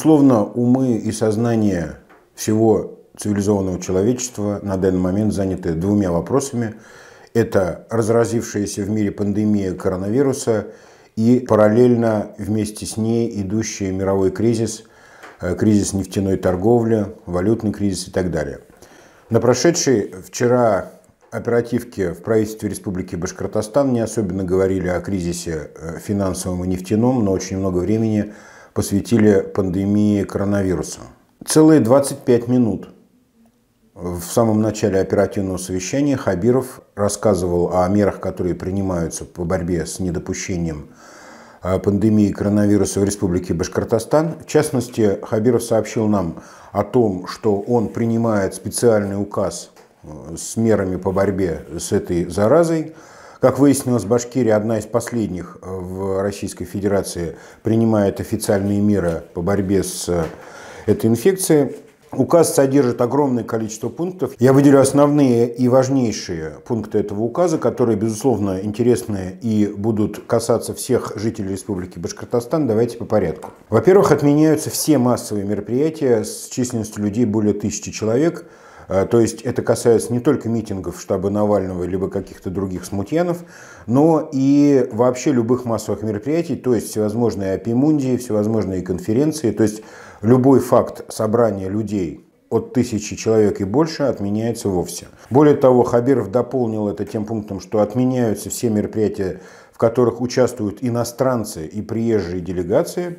Безусловно, умы и сознание всего цивилизованного человечества на данный момент заняты двумя вопросами. Это разразившаяся в мире пандемия коронавируса и параллельно вместе с ней идущий мировой кризис, э, кризис нефтяной торговли, валютный кризис и так далее. На прошедшей вчера оперативке в правительстве Республики Башкортостан не особенно говорили о кризисе э, финансовом и нефтяном, но очень много времени – посвятили пандемии коронавируса. Целые 25 минут в самом начале оперативного совещания Хабиров рассказывал о мерах, которые принимаются по борьбе с недопущением э, пандемии коронавируса в Республике Башкортостан. В частности, Хабиров сообщил нам о том, что он принимает специальный указ э, с мерами по борьбе с этой заразой – как выяснилось, Башкирия одна из последних э, в Российской Федерации принимает официальные меры по борьбе с э, этой инфекцией. Указ содержит огромное количество пунктов. Я выделю основные и важнейшие пункты этого указа, которые, безусловно, интересны и будут касаться всех жителей Республики Башкортостан. Давайте по порядку. Во-первых, отменяются все массовые мероприятия с численностью людей более тысячи человек – Э, то есть это касается не только митингов штаба Навального, либо каких-то других смутьянов, но и вообще любых массовых мероприятий, то есть всевозможные опимундии, всевозможные конференции, то есть любой факт собрания людей от тысячи человек и больше отменяется вовсе. Более того, Хабиров дополнил это тем пунктом, что отменяются все мероприятия, в которых участвуют иностранцы и приезжие делегации.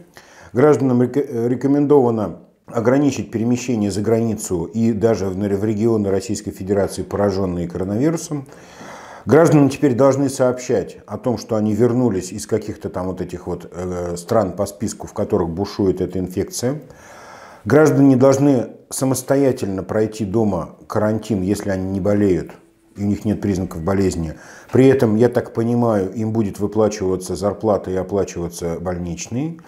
Гражданам э, рекомендовано ограничить перемещение за границу и даже в регионы Российской Федерации, пораженные коронавирусом. Гражданам теперь должны сообщать о том, что они вернулись из каких-то там вот этих вот э, стран по списку, в которых бушует эта инфекция. Граждане должны самостоятельно пройти дома карантин, если они не болеют, и у них нет признаков болезни. При этом, я так понимаю, им будет выплачиваться зарплата и оплачиваться больничный.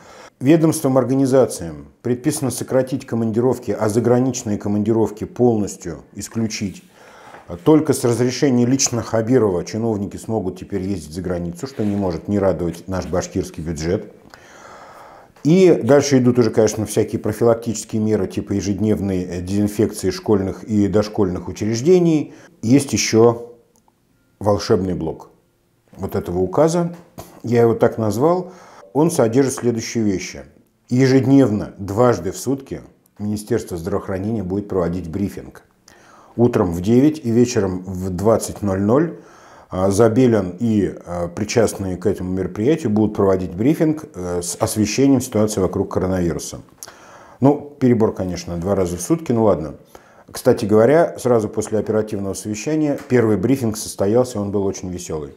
Ведомствам, организациям предписано сократить командировки, а заграничные командировки полностью исключить. Только с разрешения лично Хабирова чиновники смогут теперь ездить за границу, что не может не радовать наш башкирский бюджет. И дальше идут уже, конечно, всякие профилактические меры, типа ежедневной дезинфекции школьных и дошкольных учреждений. Есть еще волшебный блок вот этого указа. Я его так назвал, он содержит следующие вещи. Ежедневно, дважды в сутки, Министерство здравоохранения будет проводить брифинг. Утром в 9 и вечером в 20.00 а, Забелин и а, причастные к этому мероприятию будут проводить брифинг э, с освещением ситуации вокруг коронавируса. Ну, перебор, конечно, два раза в сутки, ну ладно. Кстати говоря, сразу после оперативного совещания первый брифинг состоялся, он был очень веселый.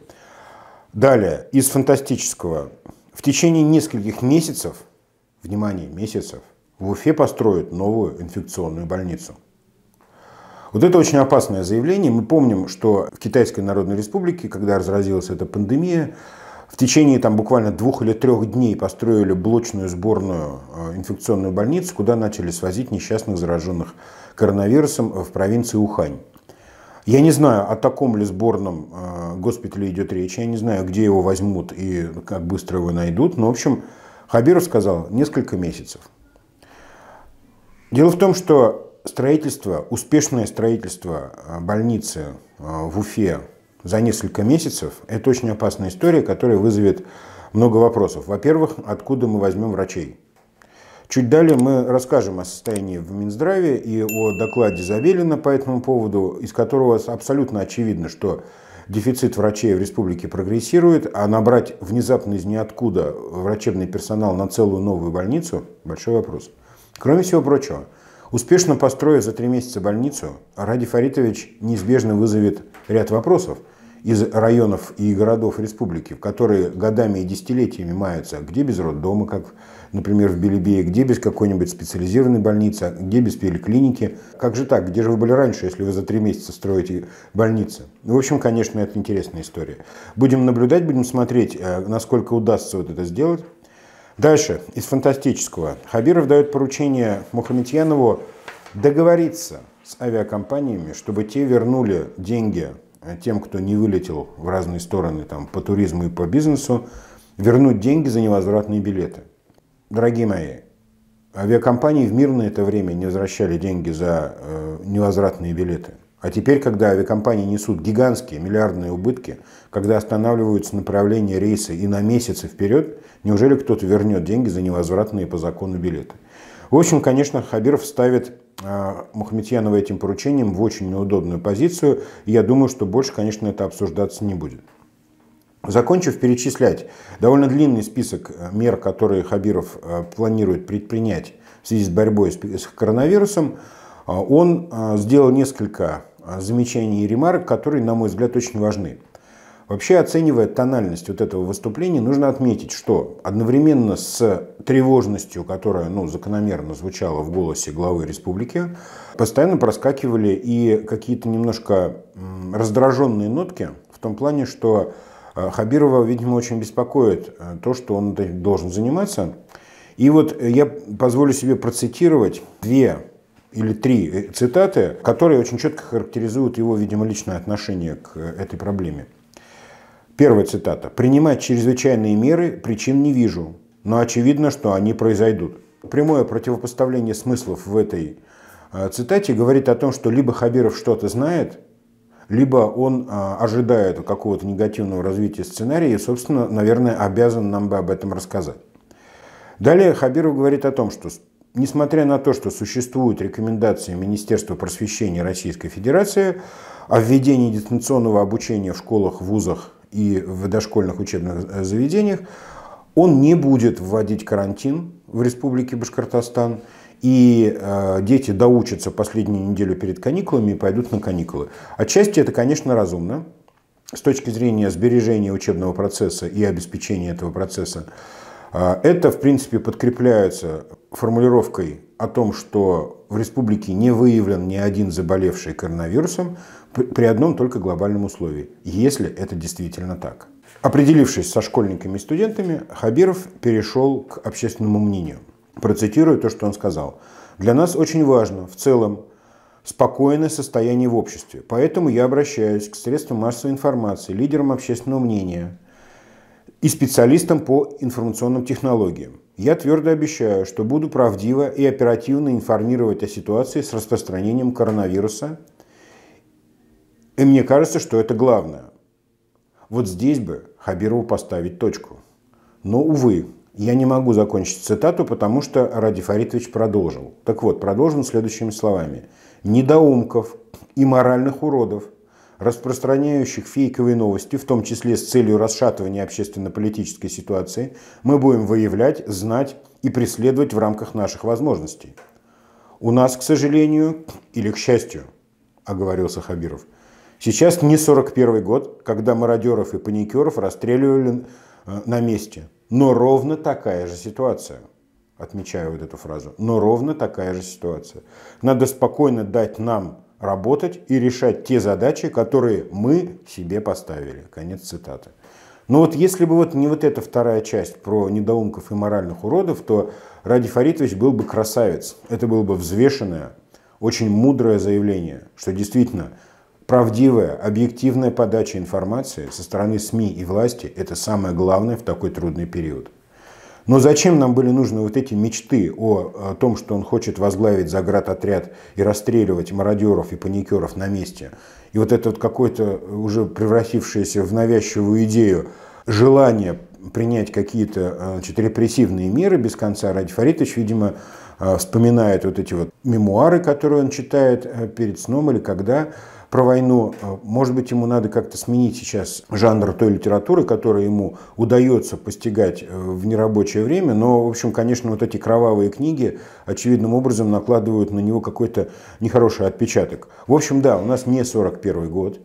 Далее, из фантастического в течение нескольких месяцев, внимание, месяцев, в Уфе построят новую инфекционную больницу. Вот это очень опасное заявление. Мы помним, что в Китайской Народной Республике, когда разразилась эта пандемия, в течение там, буквально двух или трех дней построили блочную сборную э, инфекционную больницу, куда начали свозить несчастных зараженных коронавирусом в провинции Ухань. Я не знаю, о таком ли сборном э, госпитале идет речь, я не знаю, где его возьмут и как быстро его найдут, но, в общем, Хабиров сказал, несколько месяцев. Дело в том, что строительство, успешное строительство э, больницы э, в Уфе за несколько месяцев, это очень опасная история, которая вызовет много вопросов. Во-первых, откуда мы возьмем врачей? Чуть далее мы расскажем о состоянии в Минздраве и о докладе Завелина по этому поводу, из которого абсолютно очевидно, что дефицит врачей в республике прогрессирует, а набрать внезапно из ниоткуда врачебный персонал на целую новую больницу – большой вопрос. Кроме всего прочего, успешно построив за три месяца больницу, Ради Фаритович неизбежно вызовет ряд вопросов – из районов и городов республики, в которые годами и десятилетиями маются, где без роддома, как, например, в Белебее, где без какой-нибудь специализированной больницы, где без поликлиники. Как же так? Где же вы были раньше, если вы за три месяца строите больницы? Ну, в общем, конечно, это интересная история. Будем наблюдать, будем смотреть, э, насколько удастся вот это сделать. Дальше, из фантастического. Хабиров дает поручение Мухаметьянову договориться с авиакомпаниями, чтобы те вернули деньги Э, тем, кто не вылетел в разные стороны там, по туризму и по бизнесу, вернуть деньги за невозвратные билеты. Дорогие мои, авиакомпании в мирное это время не возвращали деньги за э, невозвратные билеты. А теперь, когда авиакомпании несут гигантские миллиардные убытки, когда останавливаются направления рейса и на месяцы вперед, неужели кто-то вернет деньги за невозвратные по закону билеты? В общем, конечно, Хабиров ставит а, Мухаметьянова этим поручением в очень неудобную позицию. я думаю, что больше, конечно, это обсуждаться не будет. Закончив перечислять довольно длинный список э, мер, которые Хабиров э, планирует предпринять в связи с борьбой с коронавирусом, э, он сделал несколько замечаний и ремарок, которые, на мой взгляд, очень важны. Вообще, оценивая тональность вот этого выступления, нужно отметить, что одновременно с тревожностью, которая ну, закономерно звучала в голосе главы республики, постоянно проскакивали и какие-то немножко раздраженные нотки, в том плане, что э, Хабирова, видимо, очень беспокоит э, то, что он должен заниматься. И вот э, я позволю себе процитировать две или три цитаты, которые очень четко характеризуют его, видимо, личное отношение к этой проблеме. Первая цитата. «Принимать чрезвычайные меры причин не вижу, но очевидно, что они произойдут». Прямое противопоставление смыслов в этой э, цитате говорит о том, что либо Хабиров что-то знает, либо он э, ожидает какого-то негативного развития сценария и, собственно, наверное, обязан нам бы об этом рассказать. Далее Хабиров говорит о том, что несмотря на то, что существуют рекомендации Министерства просвещения Российской Федерации о введении дистанционного обучения в школах, вузах и в дошкольных учебных э, заведениях, он не будет вводить карантин в Республике Башкортостан, и э, дети доучатся последнюю неделю перед каникулами и пойдут на каникулы. Отчасти это, конечно, разумно с точки зрения сбережения учебного процесса и обеспечения этого процесса. Э, это, в принципе, подкрепляется формулировкой о том, что в республике не выявлен ни один заболевший коронавирусом, при одном только глобальном условии, если это действительно так. Определившись со школьниками и студентами, Хабиров перешел к общественному мнению. Процитирую то, что он сказал. «Для нас очень важно в целом спокойное состояние в обществе, поэтому я обращаюсь к средствам массовой информации, лидерам общественного мнения и специалистам по информационным технологиям. Я твердо обещаю, что буду правдиво и оперативно информировать о ситуации с распространением коронавируса – и мне кажется, что это главное. Вот здесь бы Хабирову поставить точку. Но, увы, я не могу закончить цитату, потому что Ради Фаритович продолжил. Так вот, продолжим следующими словами. «Недоумков и моральных уродов, распространяющих фейковые новости, в том числе с целью расшатывания общественно-политической ситуации, мы будем выявлять, знать и преследовать в рамках наших возможностей. У нас, к сожалению, или к счастью, оговорился Хабиров – Сейчас не 41 год, когда мародеров и паникеров расстреливали э, на месте. Но ровно такая же ситуация. Отмечаю вот эту фразу. Но ровно такая же ситуация. Надо спокойно дать нам работать и решать те задачи, которые мы себе поставили. Конец цитаты. Но вот если бы вот не вот эта вторая часть про недоумков и моральных уродов, то Ради Фаритович был бы красавец. Это было бы взвешенное, очень мудрое заявление, что действительно – правдивая, объективная подача информации со стороны СМИ и власти – это самое главное в такой трудный период. Но зачем нам были нужны вот эти мечты о, о э, том, что он хочет возглавить заградотряд и расстреливать мародеров и паникеров на месте? И вот это вот какое-то уже превратившееся в навязчивую идею желание принять какие-то э, значит, репрессивные меры без конца. Ради Фаритович, видимо, э, вспоминает вот эти вот мемуары, которые он читает перед сном или когда про войну, э, может быть, ему надо как-то сменить сейчас жанр той литературы, которую ему удается постигать э, в нерабочее время, но, в общем, конечно, вот эти кровавые книги очевидным образом накладывают на него какой-то нехороший отпечаток. В общем, да, у нас не 41 год,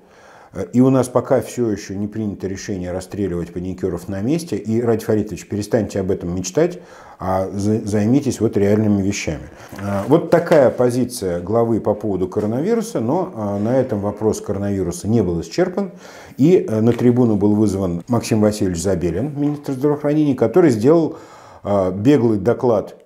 и у нас пока все еще не принято решение расстреливать паникеров на месте. И, Ради Фаритович, перестаньте об этом мечтать, а займитесь вот реальными вещами. А, вот такая позиция главы по поводу коронавируса, но а, на этом вопрос коронавируса не был исчерпан. И а, на трибуну был вызван Максим Васильевич Забелин, министр здравоохранения, который сделал беглый доклад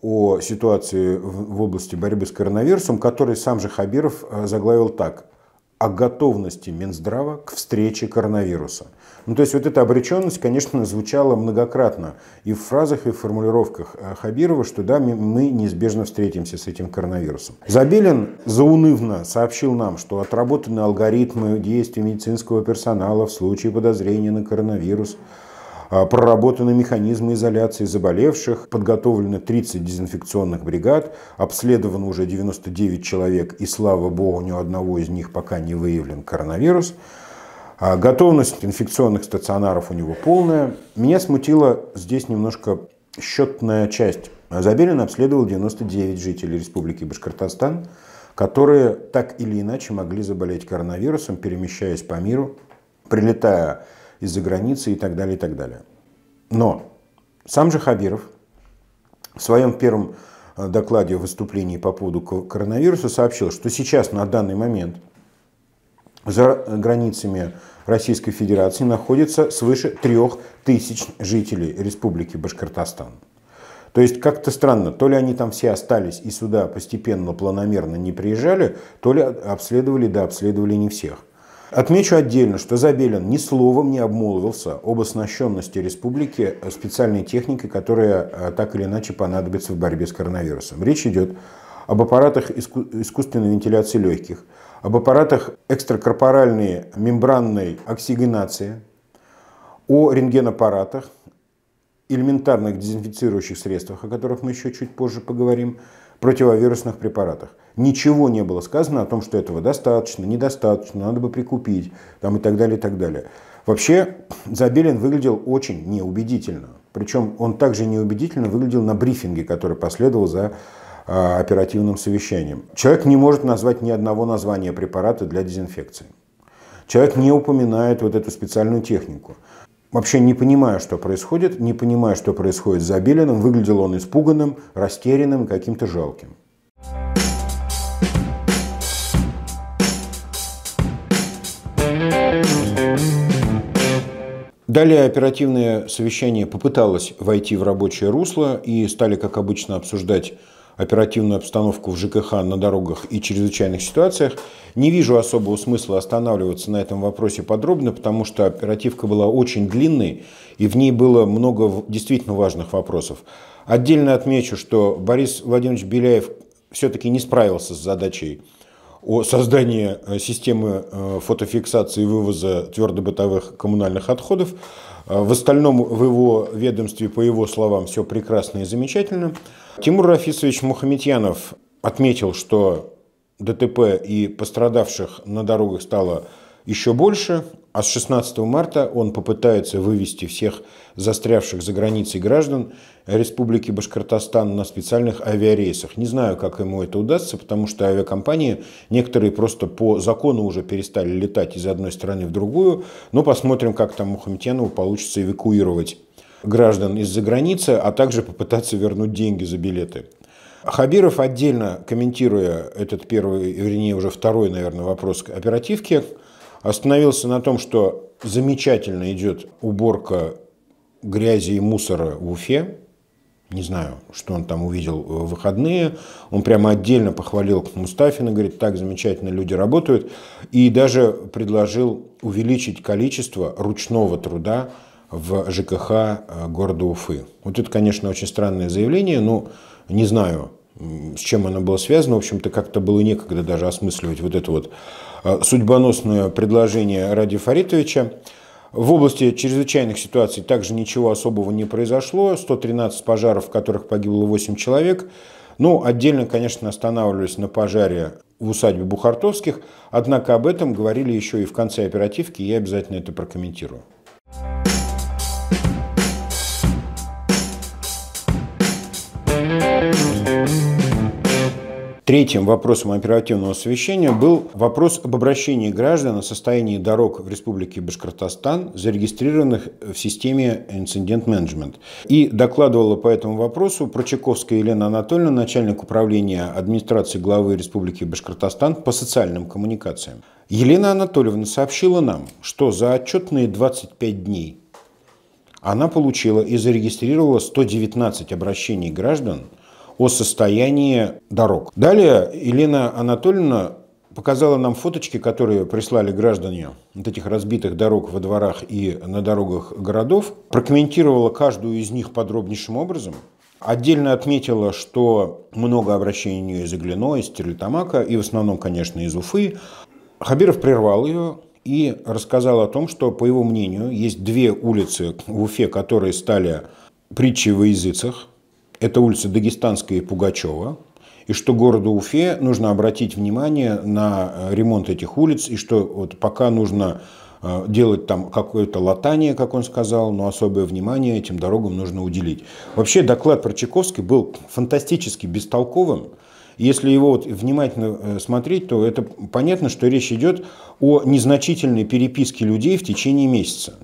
о ситуации в области борьбы с коронавирусом, который сам же Хабиров заглавил так – о готовности Минздрава к встрече коронавируса. Ну, то есть вот эта обреченность, конечно, звучала многократно и в фразах, и в формулировках э, Хабирова, что да, мы неизбежно встретимся с этим коронавирусом. Забелин заунывно сообщил нам, что отработаны алгоритмы действий медицинского персонала в случае подозрения на коронавирус – а проработаны механизмы изоляции заболевших, подготовлено 30 дезинфекционных бригад, обследовано уже 99 человек, и слава богу, ни у одного из них пока не выявлен коронавирус. А готовность инфекционных стационаров у него полная. Меня смутила здесь немножко счетная часть. Забелин обследовал 99 жителей Республики Башкортостан, которые так или иначе могли заболеть коронавирусом, перемещаясь по миру, прилетая из-за границы и так далее, и так далее. Но сам же Хабиров в своем первом э, докладе о выступлении по поводу коронавируса сообщил, что сейчас на данный момент за границами Российской Федерации находится свыше трех тысяч жителей Республики Башкортостан. То есть как-то странно, то ли они там все остались и сюда постепенно, планомерно не приезжали, то ли обследовали, да обследовали не всех. Отмечу отдельно, что Забелин ни словом не обмолвился об оснащенности республики специальной техникой, которая э, так или иначе понадобится в борьбе с коронавирусом. Речь идет об аппаратах иску искусственной вентиляции легких, об аппаратах экстракорпоральной мембранной оксигенации, о рентгенаппаратах, элементарных дезинфицирующих средствах, о которых мы еще чуть позже поговорим, противовирусных препаратах. Ничего не было сказано о том, что этого достаточно, недостаточно, надо бы прикупить там, и так далее, и так далее. Вообще, Забелин выглядел очень неубедительно. Причем он также неубедительно выглядел на брифинге, который последовал за э, оперативным совещанием. Человек не может назвать ни одного названия препарата для дезинфекции. Человек не упоминает вот эту специальную технику вообще не понимая, что происходит, не понимая, что происходит за Белиным, выглядел он испуганным, растерянным, каким-то жалким. Далее оперативное совещание попыталось войти в рабочее русло и стали, как обычно, обсуждать оперативную обстановку в ЖКХ на дорогах и чрезвычайных ситуациях. Не вижу особого смысла останавливаться на этом вопросе подробно, потому что оперативка была очень длинной, и в ней было много действительно важных вопросов. Отдельно отмечу, что Борис Владимирович Беляев все-таки не справился с задачей о создании э, системы э, фотофиксации и вывоза твердобытовых коммунальных отходов. А в остальном в его ведомстве, по его словам, все прекрасно и замечательно. Тимур Рафисович Мухаметьянов отметил, что ДТП и пострадавших на дорогах стало еще больше, а с 16 марта он попытается вывести всех застрявших за границей граждан Республики Башкортостан на специальных авиарейсах. Не знаю, как ему это удастся, потому что авиакомпании некоторые просто по закону уже перестали летать из одной страны в другую. Но посмотрим, как там Мухамтьянову получится эвакуировать граждан из-за границы, а также попытаться вернуть деньги за билеты. Хабиров отдельно комментируя этот первый, вернее уже второй, наверное, вопрос к оперативке, Остановился на том, что замечательно идет уборка грязи и мусора в Уфе. Не знаю, что он там увидел в выходные. Он прямо отдельно похвалил Мустафина, говорит, так замечательно люди работают. И даже предложил увеличить количество ручного труда в ЖКХ э, города Уфы. Вот это, конечно, очень странное заявление, но не знаю, с чем оно было связано. В общем-то, как-то было некогда даже осмысливать вот это вот Э, судьбоносное предложение Ради Фаритовича. В области чрезвычайных ситуаций также ничего особого не произошло. 113 пожаров, в которых погибло 8 человек. Ну, отдельно, конечно, останавливались на пожаре в усадьбе Бухартовских, однако об этом говорили еще и в конце оперативки, я обязательно это прокомментирую. Thank you. Третьим вопросом оперативного совещания был вопрос об обращении граждан о состоянии дорог в Республике Башкортостан, зарегистрированных в системе Incident Management, И докладывала по этому вопросу Прочаковская Елена Анатольевна, начальник управления администрации главы Республики Башкортостан по социальным коммуникациям. Елена Анатольевна сообщила нам, что за отчетные 25 дней она получила и зарегистрировала 119 обращений граждан – о состоянии дорог. Далее Елена Анатольевна показала нам фоточки, которые прислали граждане от этих разбитых дорог во дворах и на дорогах городов, прокомментировала каждую из них подробнейшим образом. Отдельно отметила, что много обращений из Иглино, из Терлитамака и в основном, конечно, из Уфы. Хабиров прервал ее и рассказал о том, что, по его мнению, есть две улицы в Уфе, которые стали притчей во языцах. Это улица Дагестанская и Пугачева. И что городу Уфе нужно обратить внимание на э, ремонт этих улиц, и что вот пока нужно э, делать там какое-то латание, как он сказал, но особое внимание этим дорогам нужно уделить. Вообще доклад про Чайковский был фантастически бестолковым. Если его вот внимательно э, смотреть, то это понятно, что речь идет о незначительной переписке людей в течение месяца.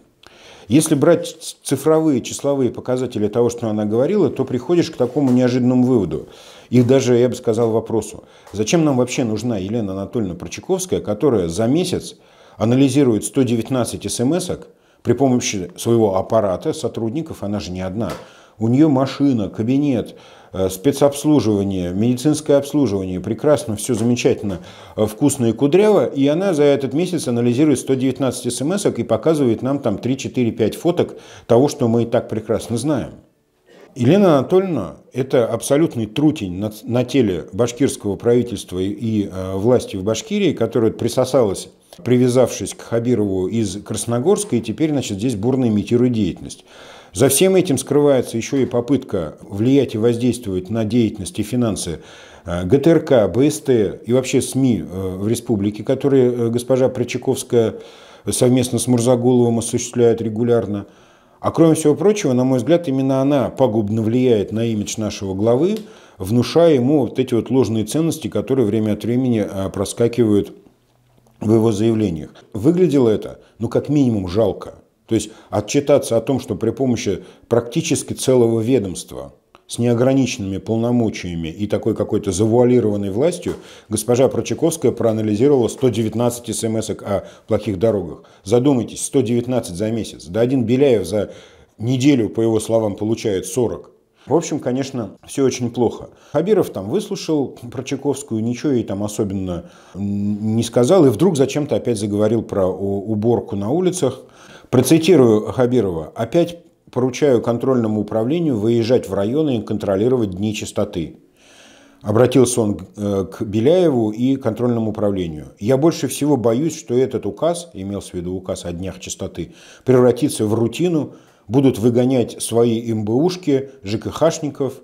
Если брать цифровые, числовые показатели того, что она говорила, то приходишь к такому неожиданному выводу. И даже, я бы сказал, вопросу. Зачем нам вообще нужна Елена Анатольевна Прочаковская, которая за месяц анализирует 119 смс-ок при помощи своего аппарата, сотрудников, она же не одна – у нее машина, кабинет, э, спецобслуживание, медицинское обслуживание, прекрасно, все замечательно, э, вкусно и кудряво, и она за этот месяц анализирует 119 смс и показывает нам там 3, 4, 5 фоток того, что мы и так прекрасно знаем. Елена Анатольевна – это абсолютный трутень на, на теле башкирского правительства и, и э, власти в Башкирии, которая присосалась, привязавшись к Хабирову из Красногорска, и теперь значит, здесь бурно имитирует деятельность. За всем этим скрывается еще и попытка влиять и воздействовать на деятельность и финансы э, ГТРК, БСТ и вообще СМИ э, в республике, которые э, госпожа Прочаковская совместно с Мурзагуловым осуществляет регулярно. А кроме всего прочего, на мой взгляд, именно она пагубно влияет на имидж нашего главы, внушая ему вот эти вот ложные ценности, которые время от времени проскакивают в его заявлениях. Выглядело это, ну, как минимум, жалко. То есть отчитаться о том, что при помощи практически целого ведомства с неограниченными полномочиями и такой какой-то завуалированной властью, госпожа Прочаковская проанализировала 119 смс о плохих дорогах. Задумайтесь, 119 за месяц. Да один Беляев за неделю, по его словам, получает 40. В общем, конечно, все очень плохо. Хабиров там выслушал Прочаковскую, ничего ей там особенно не сказал, и вдруг зачем-то опять заговорил про уборку на улицах. Процитирую Хабирова. «Опять поручаю контрольному управлению выезжать в районы и контролировать дни чистоты. Обратился он э, к Беляеву и контрольному управлению. «Я больше всего боюсь, что этот указ, имел в виду указ о днях чистоты, превратится в рутину, будут выгонять свои МБУшки, ЖКХшников,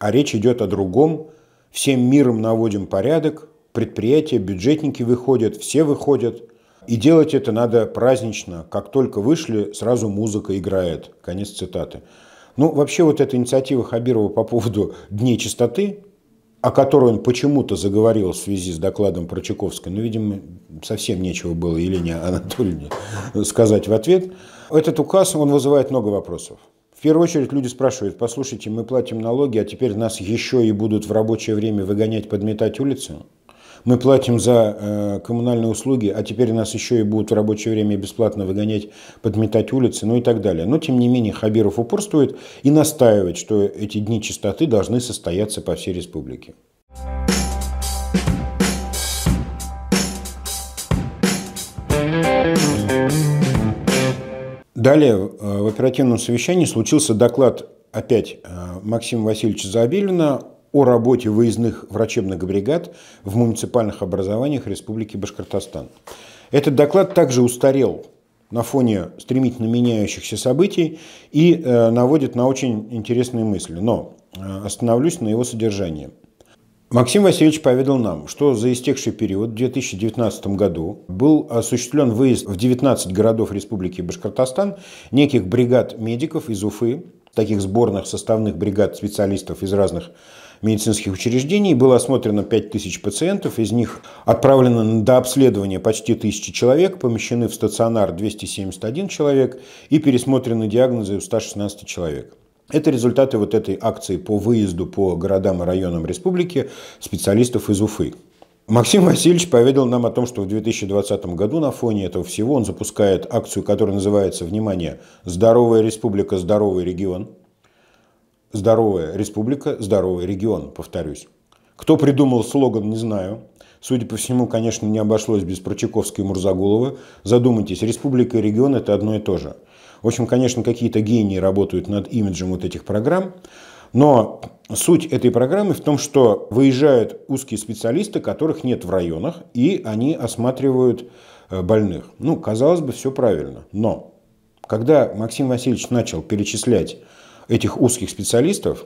а речь идет о другом. Всем миром наводим порядок, предприятия, бюджетники выходят, все выходят. И делать это надо празднично. Как только вышли, сразу музыка играет. Конец цитаты. Ну, вообще вот эта инициатива Хабирова по поводу Дней чистоты, о которой он почему-то заговорил в связи с докладом про Чайковской, ну, видимо, совсем нечего было Елене Анатольевне сказать в ответ. Этот указ, он вызывает много вопросов. В первую очередь люди спрашивают, послушайте, мы платим налоги, а теперь нас еще и будут в рабочее время выгонять, подметать улицы? мы платим за э, коммунальные услуги, а теперь нас еще и будут в рабочее время бесплатно выгонять, подметать улицы, ну и так далее. Но, тем не менее, Хабиров упорствует и настаивает, что эти дни чистоты должны состояться по всей республике. Далее э, в оперативном совещании случился доклад опять э, Максима Васильевича Забелина о работе выездных врачебных бригад в муниципальных образованиях Республики Башкортостан. Этот доклад также устарел на фоне стремительно меняющихся событий и э, наводит на очень интересные мысли. Но э, остановлюсь на его содержании. Максим Васильевич поведал нам, что за истекший период в 2019 году был осуществлен выезд в 19 городов Республики Башкортостан неких бригад медиков из Уфы, таких сборных составных бригад специалистов из разных медицинских учреждений. Было осмотрено 5000 пациентов, из них отправлено на дообследование почти 1000 человек, помещены в стационар 271 человек и пересмотрены диагнозы у 116 человек. Это результаты вот этой акции по выезду по городам и районам республики специалистов из Уфы. Максим Васильевич поведал нам о том, что в 2020 году на фоне этого всего он запускает акцию, которая называется «Внимание! Здоровая республика, здоровый регион», Здоровая республика, здоровый регион, повторюсь. Кто придумал слоган, не знаю. Судя по всему, конечно, не обошлось без Прочаковской и Мурзагулова. Задумайтесь, республика и регион – это одно и то же. В общем, конечно, какие-то гении работают над имиджем вот этих программ. Но суть этой программы в том, что выезжают узкие специалисты, которых нет в районах, и они осматривают э, больных. Ну, казалось бы, все правильно. Но когда Максим Васильевич начал перечислять этих узких специалистов.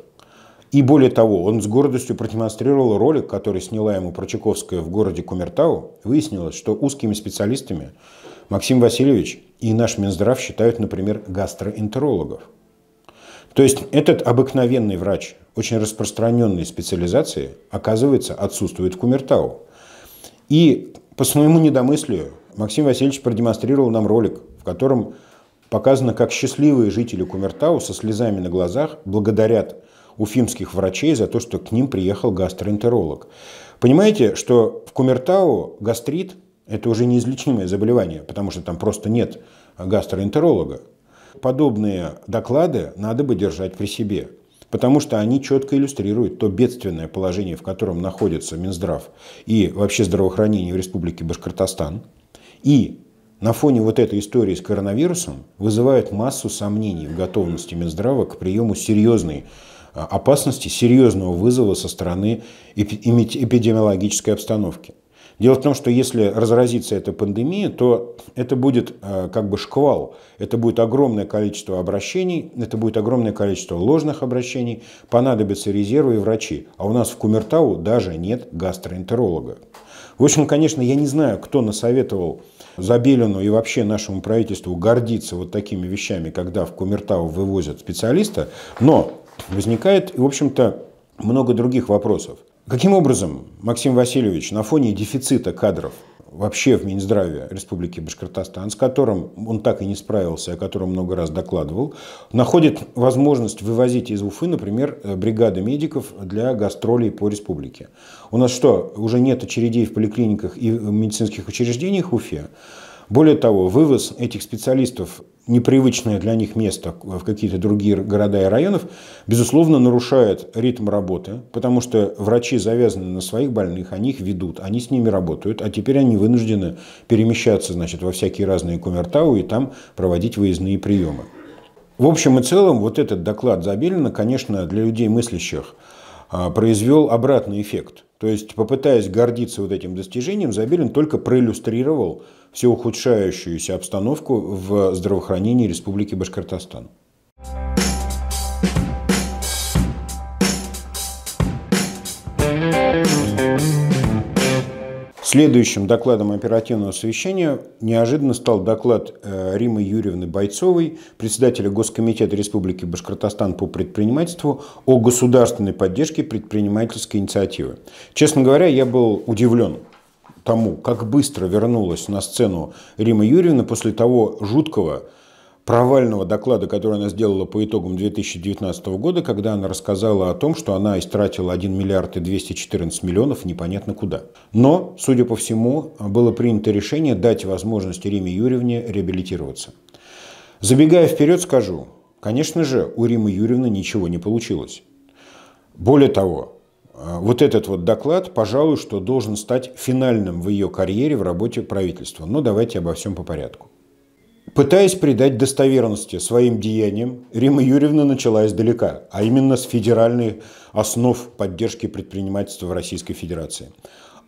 И более того, он с гордостью продемонстрировал ролик, который сняла ему Прочаковская в городе Кумертау. Выяснилось, что узкими специалистами Максим Васильевич и наш Минздрав считают, например, гастроэнтерологов. То есть этот обыкновенный врач очень распространенной специализации, оказывается, отсутствует в Кумертау. И по своему недомыслию Максим Васильевич продемонстрировал нам ролик, в котором Показано, как счастливые жители Кумертау со слезами на глазах благодарят уфимских врачей за то, что к ним приехал гастроэнтеролог. Понимаете, что в Кумертау гастрит – это уже неизлечимое заболевание, потому что там просто нет гастроэнтеролога. Подобные доклады надо бы держать при себе, потому что они четко иллюстрируют то бедственное положение, в котором находится Минздрав и вообще здравоохранение в Республике Башкортостан, и на фоне вот этой истории с коронавирусом вызывает массу сомнений в готовности Минздрава к приему серьезной а, опасности, серьезного вызова со стороны эпидемиологической обстановки. Дело в том, что если разразится эта пандемия, то это будет а, как бы шквал, это будет огромное количество обращений, это будет огромное количество ложных обращений, понадобятся резервы и врачи, а у нас в Кумертау даже нет гастроэнтеролога. В общем, конечно, я не знаю, кто насоветовал Забелину и вообще нашему правительству гордиться вот такими вещами, когда в Кумертау вывозят специалиста, но возникает, в общем-то, много других вопросов. Каким образом, Максим Васильевич, на фоне дефицита кадров вообще в Минздраве Республики Башкортостан, с которым он так и не справился, о котором много раз докладывал, находит возможность вывозить из Уфы, например, э, бригады медиков для гастролей по республике. У нас что, уже нет очередей в поликлиниках и в медицинских учреждениях в Уфе? Более того, вывоз этих специалистов непривычное для них место в какие-то другие города и районы, безусловно, нарушает ритм работы, потому что врачи завязаны на своих больных, они их ведут, они с ними работают, а теперь они вынуждены перемещаться значит, во всякие разные кумертау и там проводить выездные приемы. В общем и целом, вот этот доклад Забелина, конечно, для людей мыслящих а, произвел обратный эффект. То есть, попытаясь гордиться вот этим достижением, Забелин только проиллюстрировал все ухудшающуюся обстановку в здравоохранении Республики Башкортостан. Следующим докладом оперативного совещания неожиданно стал доклад э, Римы Юрьевны Бойцовой, председателя Госкомитета Республики Башкортостан по предпринимательству, о государственной поддержке предпринимательской инициативы. Честно говоря, я был удивлен тому, как быстро вернулась на сцену Рима Юрьевна после того жуткого провального доклада, который она сделала по итогам 2019 года, когда она рассказала о том, что она истратила 1 миллиард и 214 миллионов непонятно куда. Но, судя по всему, было принято решение дать возможность Риме Юрьевне реабилитироваться. Забегая вперед, скажу, конечно же, у Римы Юрьевны ничего не получилось. Более того, вот этот вот доклад, пожалуй, что должен стать финальным в ее карьере в работе правительства. Но давайте обо всем по порядку. Пытаясь придать достоверности своим деяниям, Рима Юрьевна начала издалека, а именно с федеральных основ поддержки предпринимательства в Российской Федерации.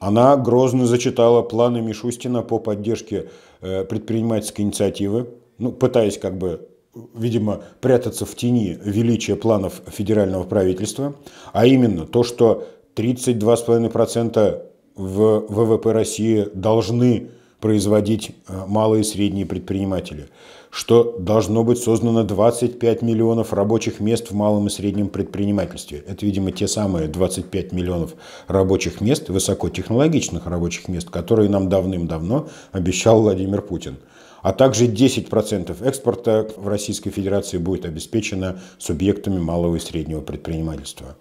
Она грозно зачитала планы Мишустина по поддержке э, предпринимательской инициативы, ну, пытаясь как бы видимо, прятаться в тени величия планов федерального правительства, а именно то, что 32,5% в ВВП России должны производить э, малые и средние предприниматели, что должно быть создано 25 миллионов рабочих мест в малом и среднем предпринимательстве. Это, видимо, те самые 25 миллионов рабочих мест, высокотехнологичных рабочих мест, которые нам давным-давно обещал Владимир Путин. А также 10% экспорта в Российской Федерации будет обеспечено субъектами малого и среднего предпринимательства.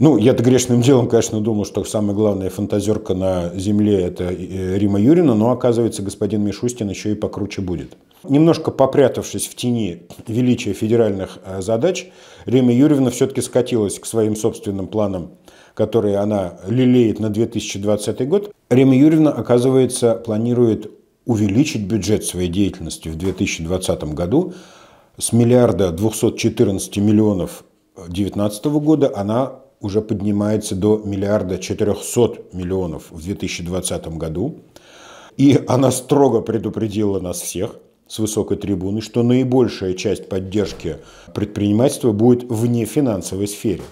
Ну, я-то грешным делом, конечно, думал, что самая главная фантазерка на земле – это э, Рима Юрина, но, оказывается, господин Мишустин еще и покруче будет. Немножко попрятавшись в тени величия федеральных э, задач, Рима Юрьевна все-таки скатилась к своим собственным планам, которые она лелеет на 2020 год. Рима Юрьевна, оказывается, планирует увеличить бюджет своей деятельности в 2020 году с миллиарда 214 миллионов 2019 года она уже поднимается до миллиарда 400 миллионов в 2020 году. И она строго предупредила нас всех с высокой трибуны, что наибольшая часть поддержки предпринимательства будет вне финансовой сферы.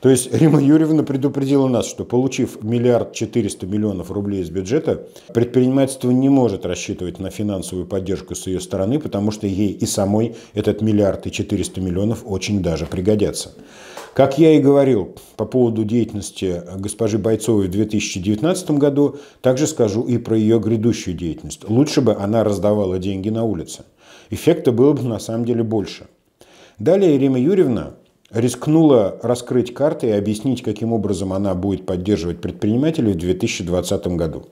То есть Рима Юрьевна предупредила нас, что получив миллиард четыреста миллионов рублей из бюджета, предпринимательство не может рассчитывать на финансовую поддержку с ее стороны, потому что ей и самой этот миллиард и четыреста миллионов очень даже пригодятся. Как я и говорил по поводу деятельности госпожи Бойцовой в 2019 году, также скажу и про ее грядущую деятельность. Лучше бы она раздавала деньги на улице. Эффекта было бы на самом деле больше. Далее Ирина Юрьевна рискнула раскрыть карты и объяснить, каким образом она будет поддерживать предпринимателей в 2020 году.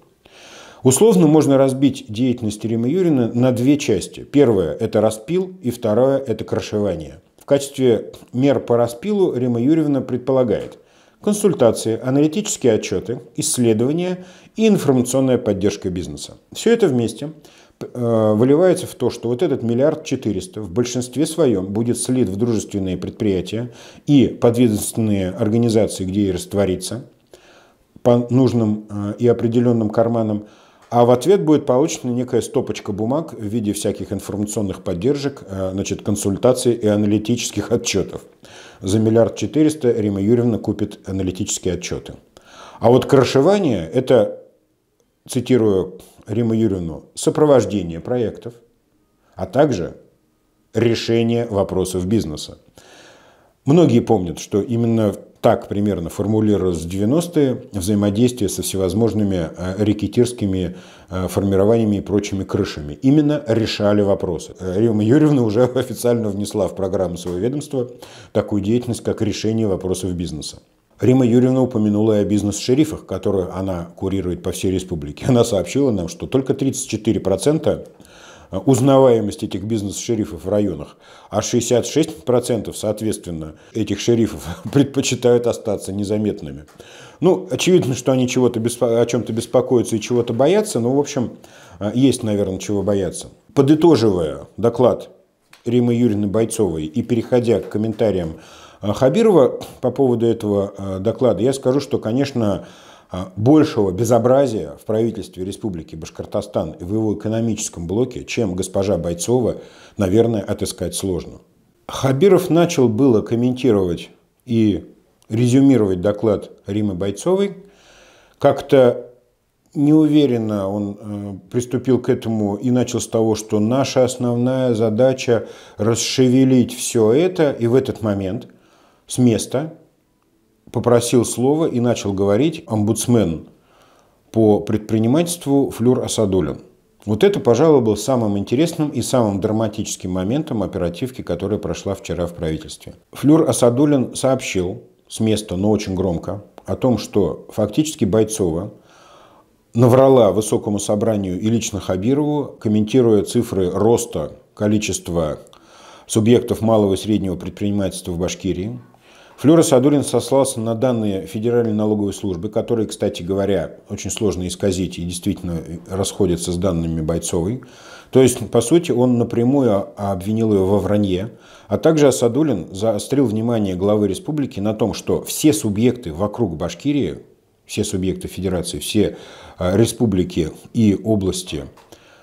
Условно можно разбить деятельность Рима Юрина на две части. Первое – это распил, и второе – это крышевание. В качестве мер по распилу Рима Юрьевна предполагает консультации, аналитические отчеты, исследования и информационная поддержка бизнеса. Все это вместе – Э, выливается в то, что вот этот миллиард четыреста в большинстве своем будет слит в дружественные предприятия и подведомственные организации, где и растворится по нужным э, и определенным карманам, а в ответ будет получена некая стопочка бумаг в виде всяких информационных поддержек, э, значит, консультаций и аналитических отчетов. За миллиард четыреста Рима Юрьевна купит аналитические отчеты. А вот крышевание – это, цитирую Риму Юрину сопровождение проектов, а также решение вопросов бизнеса. Многие помнят, что именно так примерно формулировалось в 90-е взаимодействие со всевозможными э, рекетирскими э, формированиями и прочими крышами. Именно решали вопросы. Э, Рима Юрьевна уже официально внесла в программу своего ведомства такую деятельность, как решение вопросов бизнеса. Рима Юрьевна упомянула и о бизнес-шерифах, которую она курирует по всей республике. Она сообщила нам, что только 34% э, узнаваемость этих бизнес-шерифов в районах, а 66% соответственно этих шерифов предпочитают остаться незаметными. Ну, очевидно, что они чего-то беспо... о чем-то беспокоятся и чего-то боятся, но, в общем, э, есть, наверное, чего бояться. Подытоживая доклад Римы Юрьевны Бойцовой и переходя к комментариям а, Хабирова по поводу этого а, доклада я скажу, что, конечно, а, большего безобразия в правительстве Республики Башкортостан и в его экономическом блоке, чем госпожа Бойцова, наверное, отыскать сложно. Хабиров начал было комментировать и резюмировать доклад Римы Бойцовой. Как-то неуверенно он э, приступил к этому и начал с того, что наша основная задача расшевелить все это, и в этот момент – с места, попросил слова и начал говорить омбудсмен по предпринимательству Флюр Асадулин. Вот это, пожалуй, был самым интересным и самым драматическим моментом оперативки, которая прошла вчера в правительстве. Флюр Асадулин сообщил с места, но очень громко, о том, что фактически Бойцова наврала Высокому собранию и лично Хабирову, комментируя цифры роста количества субъектов малого и среднего предпринимательства в Башкирии, Флюра Садурин сослался на данные Федеральной налоговой службы, которые, кстати говоря, очень сложно исказить и действительно расходятся с данными Бойцовой. То есть, по сути, он напрямую обвинил ее во вранье. А также Асадулин заострил внимание главы республики на том, что все субъекты вокруг Башкирии, все субъекты федерации, все э, республики и области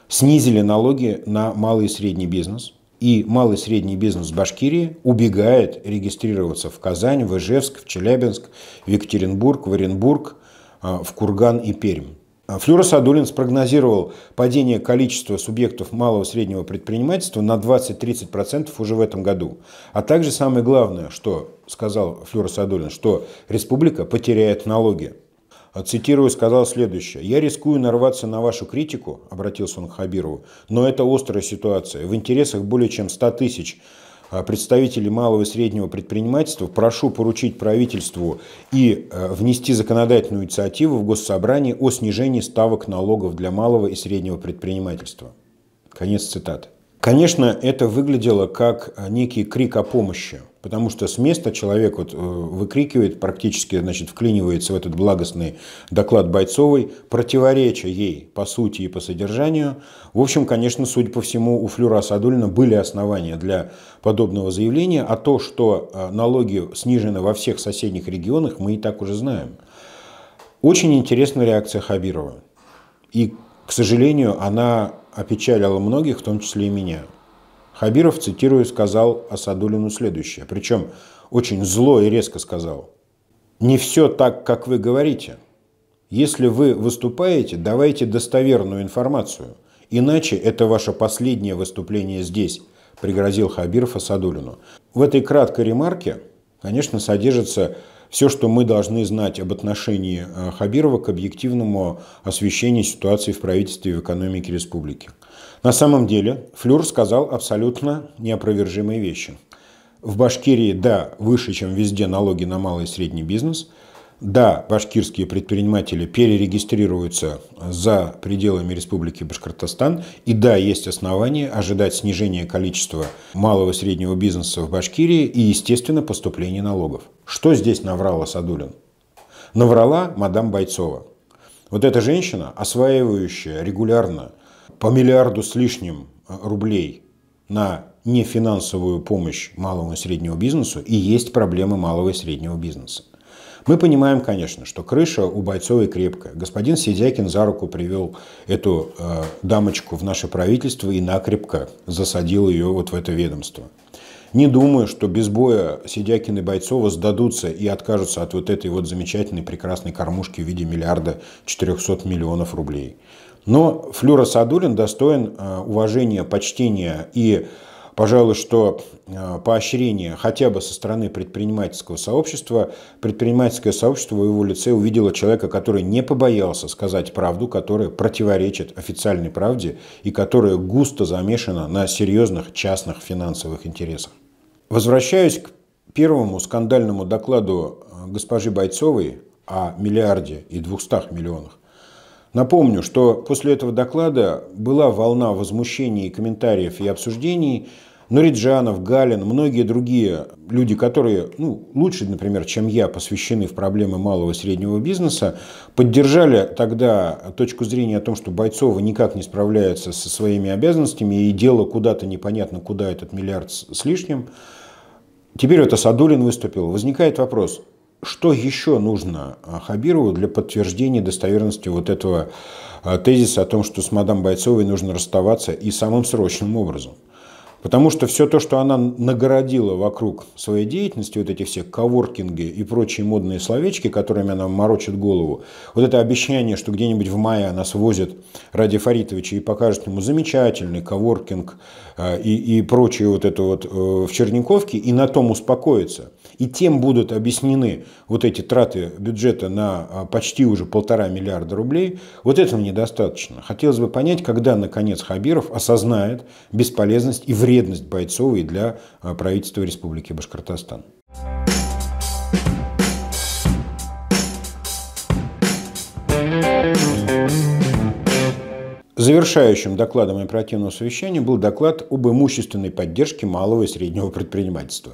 снизили налоги на малый и средний бизнес – и малый и средний бизнес Башкирии убегает регистрироваться в Казань, в Ижевск, в Челябинск, в Екатеринбург, в Оренбург, а, в Курган и Пермь. А, Флюра Садулин спрогнозировал падение количества субъектов малого и среднего предпринимательства на 20-30% уже в этом году. А также самое главное, что сказал Флюра Садулин, что республика потеряет налоги. А цитирую, сказал следующее. «Я рискую нарваться на вашу критику», — обратился он к Хабирову, «но это острая ситуация. В интересах более чем 100 тысяч а, представителей малого и среднего предпринимательства, прошу поручить правительству и э, внести законодательную инициативу в Госсобрании о снижении ставок налогов для малого и среднего предпринимательства. Конец цитаты. Конечно, это выглядело как а, некий крик о помощи. Потому что с места человек вот э, выкрикивает, практически значит, вклинивается в этот благостный доклад Бойцовой, противореча ей по сути и по содержанию. В общем, конечно, судя по всему, у Флюра Асадулина были основания для подобного заявления, а то, что э, налоги снижены во всех соседних регионах, мы и так уже знаем. Очень интересна реакция Хабирова. И, к сожалению, она опечалила многих, в том числе и меня. Хабиров, цитирую, сказал Асадулину следующее, причем очень зло и резко сказал. «Не все так, как вы говорите. Если вы выступаете, давайте достоверную информацию, иначе это ваше последнее выступление здесь», – пригрозил Хабиров Асадулину. В этой краткой ремарке, конечно, содержится все, что мы должны знать об отношении э, Хабирова к объективному освещению ситуации в правительстве и в экономике республики. На самом деле Флюр сказал абсолютно неопровержимые вещи. В Башкирии, да, выше, чем везде налоги на малый и средний бизнес. Да, башкирские предприниматели перерегистрируются за пределами Республики Башкортостан. И да, есть основания ожидать снижения количества малого и среднего бизнеса в Башкирии и, естественно, поступления налогов. Что здесь наврала Садулин? Наврала мадам Бойцова. Вот эта женщина, осваивающая регулярно по миллиарду с лишним э, рублей на нефинансовую помощь малому и среднему бизнесу, и есть проблемы малого и среднего бизнеса. Мы понимаем, конечно, что крыша у Бойцовой крепкая. Господин Сидякин за руку привел эту э, дамочку в наше правительство и накрепко засадил ее вот в это ведомство. Не думаю, что без боя Сидякин и Бойцова сдадутся и откажутся от вот этой вот замечательной прекрасной кормушки в виде миллиарда 400 миллионов рублей. Но Флюра Садулин достоин э, уважения, почтения и, пожалуй, что э, поощрения хотя бы со стороны предпринимательского сообщества. Предпринимательское сообщество в его лице увидело человека, который не побоялся сказать правду, которая противоречит официальной правде и которая густо замешана на серьезных частных финансовых интересах. Возвращаюсь к первому скандальному докладу э, госпожи Бойцовой о миллиарде и двухстах миллионах. Напомню, что после этого доклада была волна возмущений, комментариев и обсуждений. Нуриджанов, Галин, многие другие люди, которые ну, лучше, например, чем я, посвящены в проблемы малого и среднего бизнеса, поддержали тогда точку зрения о том, что Бойцова никак не справляется со своими обязанностями и дело куда-то непонятно, куда этот миллиард с лишним. Теперь это Садулин выступил. Возникает вопрос, что еще нужно а, Хабирову для подтверждения достоверности вот этого а, тезиса о том, что с мадам Бойцовой нужно расставаться и самым срочным образом? Потому что все то, что она нагородила вокруг своей деятельности, вот эти все коворкинги и прочие модные словечки, которыми она морочит голову, вот это обещание, что где-нибудь в мае она свозит Ради Фаритовича и покажет ему замечательный каворкинг а, и, и прочее вот это вот э, в Черниковке, и на том успокоится – и тем будут объяснены вот эти траты бюджета на а, почти уже полтора миллиарда рублей, вот этого недостаточно. Хотелось бы понять, когда, наконец, Хабиров осознает бесполезность и вредность Бойцовой для а, правительства Республики Башкортостан. Thank Завершающим докладом оперативного совещания был доклад об имущественной поддержке малого и среднего предпринимательства.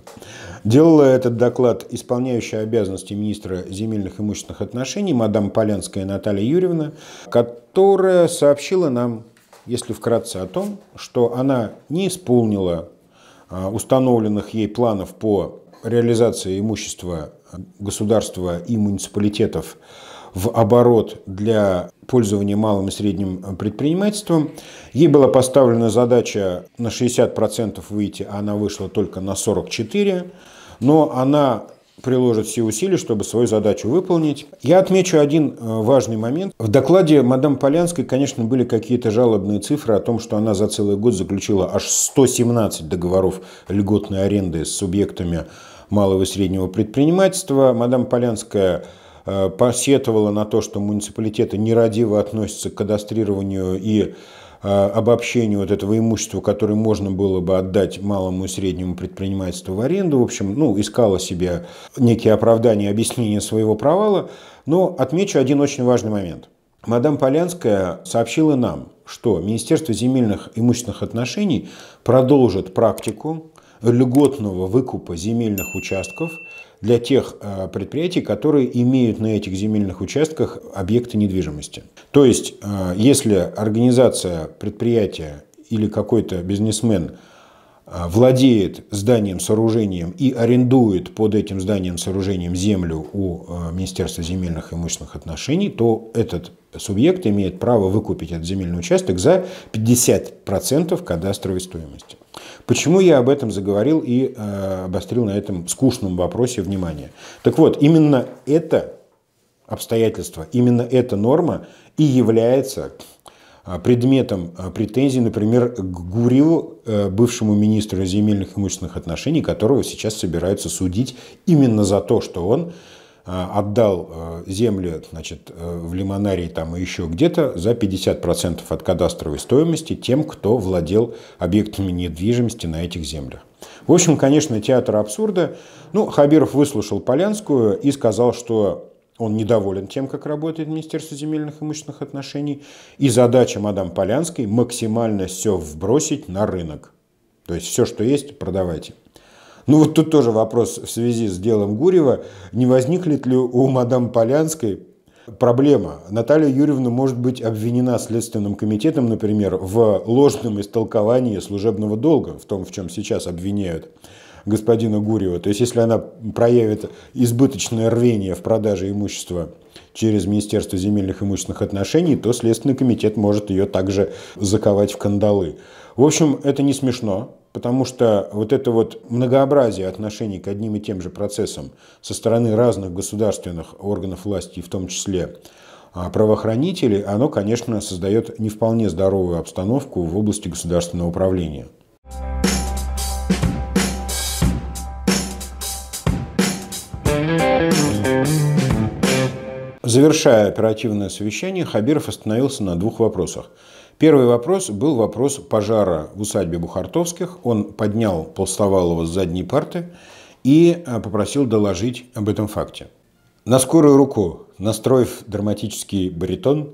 Делала этот доклад исполняющая обязанности министра земельных и имущественных отношений мадам Полянская Наталья Юрьевна, которая сообщила нам, если вкратце о том, что она не исполнила а, установленных ей планов по реализации имущества государства и муниципалитетов в оборот для пользования малым и средним э, предпринимательством. Ей была поставлена задача на 60% выйти, а она вышла только на 44%, но она приложит все усилия, чтобы свою задачу выполнить. Я отмечу один э, важный момент. В докладе мадам Полянской, конечно, были какие-то жалобные цифры о том, что она за целый год заключила аж 117 договоров льготной аренды с субъектами малого и среднего предпринимательства. Мадам Полянская Э, посетовала на то, что муниципалитеты нерадиво относятся к кадастрированию и э, обобщению вот этого имущества, которое можно было бы отдать малому и среднему предпринимательству в аренду. В общем, ну, искала себе некие оправдания, объяснения своего провала. Но отмечу один очень важный момент. Мадам Полянская сообщила нам, что Министерство земельных имущественных отношений продолжит практику льготного выкупа земельных участков – для тех э, предприятий, которые имеют на этих земельных участках объекты недвижимости. То есть, э, если организация, предприятие или какой-то бизнесмен э, владеет зданием, сооружением и арендует под этим зданием, сооружением землю у Министерства земельных и имущественных отношений, то этот субъект имеет право выкупить этот земельный участок за 50% кадастровой стоимости. Почему я об этом заговорил и э, обострил на этом скучном вопросе внимание? Так вот, именно это обстоятельство, именно эта норма и является э, предметом э, претензий, например, к Гурилу, бывшему министру земельных и имущественных отношений, которого сейчас собираются судить именно за то, что он Э, отдал э, землю, значит, э, в Лимонарии там и еще где-то за 50% от кадастровой стоимости тем, кто владел объектами недвижимости на этих землях. В общем, конечно, театр абсурда. Ну, Хабиров выслушал Полянскую и сказал, что он недоволен тем, как работает Министерство земельных и имущественных отношений. И задача мадам Полянской максимально все вбросить на рынок. То есть все, что есть, продавайте. Ну вот тут тоже вопрос в связи с делом Гурева. Не возникнет ли у мадам Полянской проблема. Наталья Юрьевна может быть обвинена Следственным комитетом, например, в ложном истолковании служебного долга, в том, в чем сейчас обвиняют господина Гурьева. То есть, если она проявит избыточное рвение в продаже имущества через Министерство земельных и имущественных отношений, то Следственный комитет может ее также заковать в кандалы. В общем, это не смешно, потому что вот это вот многообразие отношений к одним и тем же процессам со стороны разных государственных органов власти, в том числе а, правоохранителей, оно, конечно, создает не вполне здоровую обстановку в области государственного управления. Завершая оперативное совещание, Хабиров остановился на двух вопросах – Первый вопрос был вопрос пожара в усадьбе Бухартовских. Он поднял Полставалова с задней парты и а, попросил доложить об этом факте. На скорую руку, настроив драматический баритон,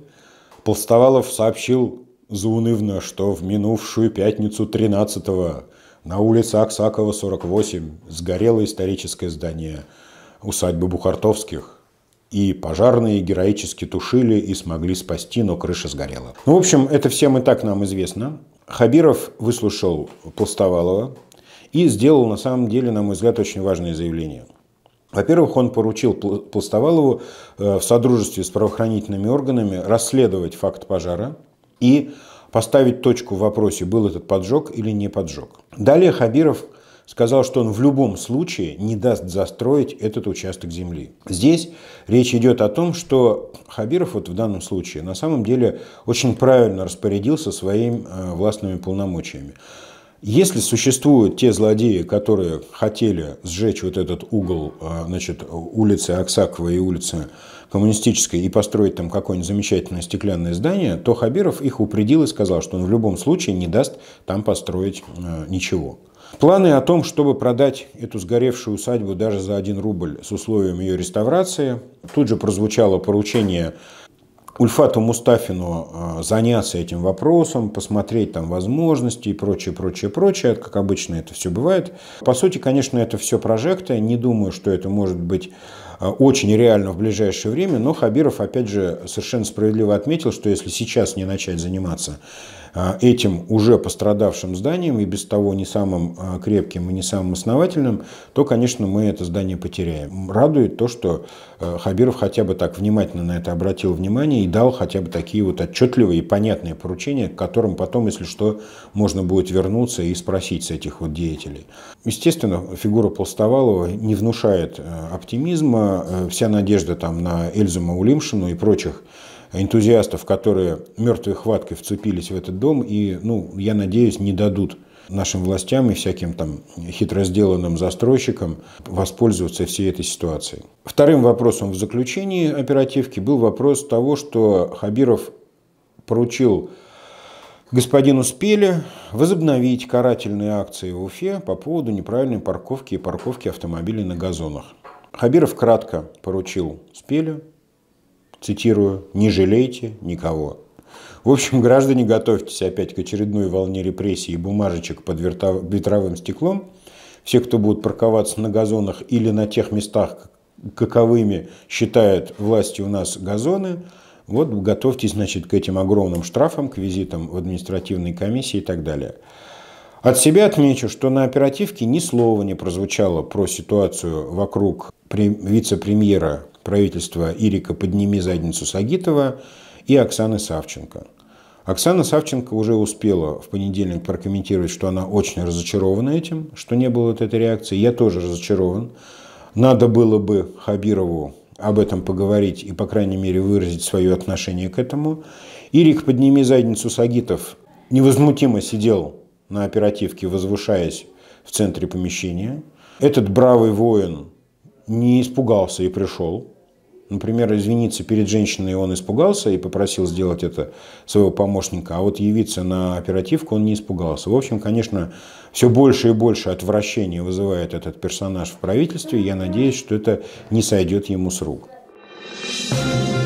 Полставалов сообщил заунывно, что в минувшую пятницу 13-го на улице Аксакова, 48, сгорело историческое здание усадьбы Бухартовских и пожарные героически тушили и смогли спасти, но крыша сгорела. Ну, в общем, это всем и так нам известно. Хабиров выслушал Пластовалова и сделал, на самом деле, на мой взгляд, очень важное заявление. Во-первых, он поручил Пластовалову э, в содружестве с правоохранительными органами расследовать факт пожара и поставить точку в вопросе, был этот поджог или не поджог. Далее Хабиров сказал, что он в любом случае не даст застроить этот участок земли. Здесь речь идет о том, что Хабиров вот в данном случае на самом деле очень правильно распорядился своими э, властными полномочиями. Если существуют те злодеи, которые хотели сжечь вот этот угол э, значит, улицы Аксакова и улицы коммунистической и построить там какое-нибудь замечательное стеклянное здание, то Хабиров их упредил и сказал, что он в любом случае не даст там построить э, ничего. Планы о том, чтобы продать эту сгоревшую усадьбу даже за 1 рубль с условием ее реставрации. Тут же прозвучало поручение Ульфату Мустафину э, заняться этим вопросом, посмотреть там возможности и прочее, прочее, прочее, как обычно это все бывает. По сути, конечно, это все прожекты. Не думаю, что это может быть а, очень реально в ближайшее время, но Хабиров, опять же, совершенно справедливо отметил, что если сейчас не начать заниматься а, этим уже пострадавшим зданием и без того не самым а, крепким и не самым основательным, то, конечно, мы это здание потеряем. Радует то, что Хабиров хотя бы так внимательно на это обратил внимание и дал хотя бы такие вот отчетливые и понятные поручения, к которым потом, если что, можно будет вернуться и спросить с этих вот деятелей. Естественно, фигура Полставалова не внушает оптимизма, Э, вся надежда там, на Эльзу Маулимшину и прочих энтузиастов, которые мертвой хваткой вцепились в этот дом и, ну, я надеюсь, не дадут нашим властям и всяким там хитро сделанным застройщикам воспользоваться всей этой ситуацией. Вторым вопросом в заключении оперативки был вопрос того, что Хабиров поручил господину Спеле возобновить карательные акции в Уфе по поводу неправильной парковки и парковки автомобилей на газонах. Хабиров кратко поручил Спилю, цитирую, «Не жалейте никого». В общем, граждане, готовьтесь опять к очередной волне репрессий и бумажечек под ветровым стеклом. Все, кто будут парковаться на газонах или на тех местах, каковыми считают власти у нас газоны, вот готовьтесь, значит, к этим огромным штрафам, к визитам в административной комиссии и так далее. От себя отмечу, что на оперативке ни слова не прозвучало про ситуацию вокруг вице-премьера правительства Ирика «Подними задницу» Сагитова и Оксаны Савченко. Оксана Савченко уже успела в понедельник прокомментировать, что она очень разочарована этим, что не было вот этой реакции. Я тоже разочарован. Надо было бы Хабирову об этом поговорить и, по крайней мере, выразить свое отношение к этому. Ирик «Подними задницу» Сагитов невозмутимо сидел на оперативке, возвышаясь в центре помещения. Этот бравый воин не испугался и пришел. Например, извиниться перед женщиной он испугался и попросил сделать это своего помощника, а вот явиться на оперативку он не испугался. В общем, конечно, все больше и больше отвращения вызывает этот персонаж в правительстве. Я надеюсь, что это не сойдет ему с рук. Thank you.